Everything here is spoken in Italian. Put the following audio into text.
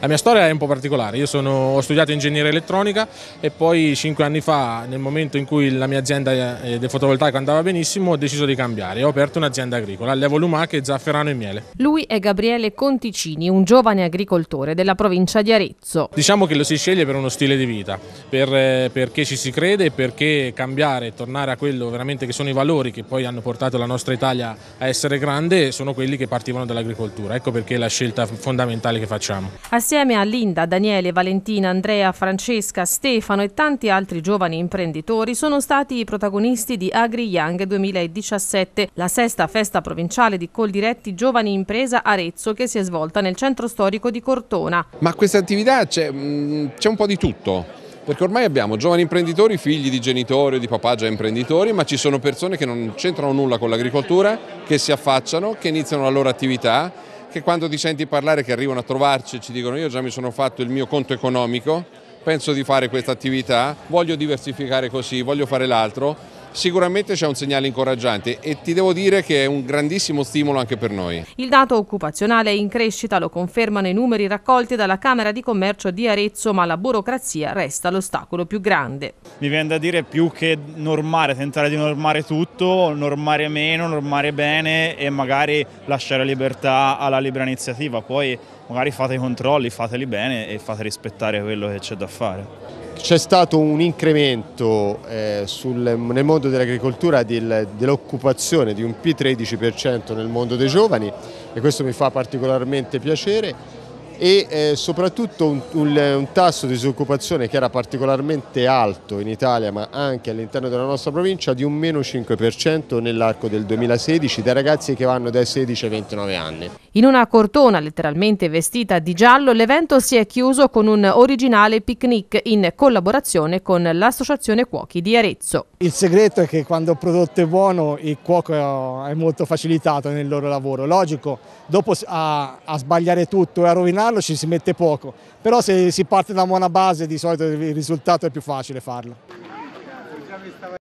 La mia storia è un po' particolare, io sono, ho studiato ingegneria elettronica e poi cinque anni fa, nel momento in cui la mia azienda eh, del fotovoltaico andava benissimo, ho deciso di cambiare e ho aperto un'azienda agricola, Levo Lumache, Zafferano e Miele. Lui è Gabriele Conticini, un giovane agricoltore della provincia di Arezzo. Diciamo che lo si sceglie per uno stile di vita, per, eh, perché ci si crede e perché cambiare, tornare a quello veramente che sono i valori che poi hanno portato la nostra Italia a essere grande sono quelli che partivano dall'agricoltura. Ecco perché è la scelta fondamentale che facciamo. Assieme a Linda, Daniele, Valentina, Andrea, Francesca, Stefano e tanti altri giovani imprenditori sono stati i protagonisti di Agri Young 2017, la sesta festa provinciale di Coldiretti Giovani Impresa Arezzo che si è svolta nel centro storico di Cortona. Ma questa attività mm, c'è un po' di tutto perché ormai abbiamo giovani imprenditori, figli di genitori, di papà già imprenditori, ma ci sono persone che non c'entrano nulla con l'agricoltura, che si affacciano, che iniziano la loro attività che quando ti senti parlare che arrivano a trovarci e ci dicono io già mi sono fatto il mio conto economico, penso di fare questa attività, voglio diversificare così, voglio fare l'altro sicuramente c'è un segnale incoraggiante e ti devo dire che è un grandissimo stimolo anche per noi. Il dato occupazionale è in crescita, lo confermano i numeri raccolti dalla Camera di Commercio di Arezzo, ma la burocrazia resta l'ostacolo più grande. Mi viene da dire più che normare, tentare di normare tutto, normare meno, normare bene e magari lasciare libertà alla libera iniziativa, poi magari fate i controlli, fateli bene e fate rispettare quello che c'è da fare c'è stato un incremento eh, sul, nel mondo dell'agricoltura dell'occupazione di un P13% nel mondo dei giovani e questo mi fa particolarmente piacere e eh, soprattutto un, un, un, tasso di disoccupazione che era particolarmente alto in Italia ma anche all'interno della nostra provincia di un meno 5% nell'arco del 2016 dai ragazzi che vanno dai 16 ai 29 anni. In una cortona letteralmente vestita di giallo l'evento si è chiuso con un originale picnic in collaborazione con l'associazione Cuochi di Arezzo. Il segreto è che quando il prodotto è buono il cuoco è molto facilitato nel loro lavoro, logico dopo a, a sbagliare tutto e a rovinare migliorarlo ci si mette poco, però se si parte da una buona base di solito il risultato è più facile farlo.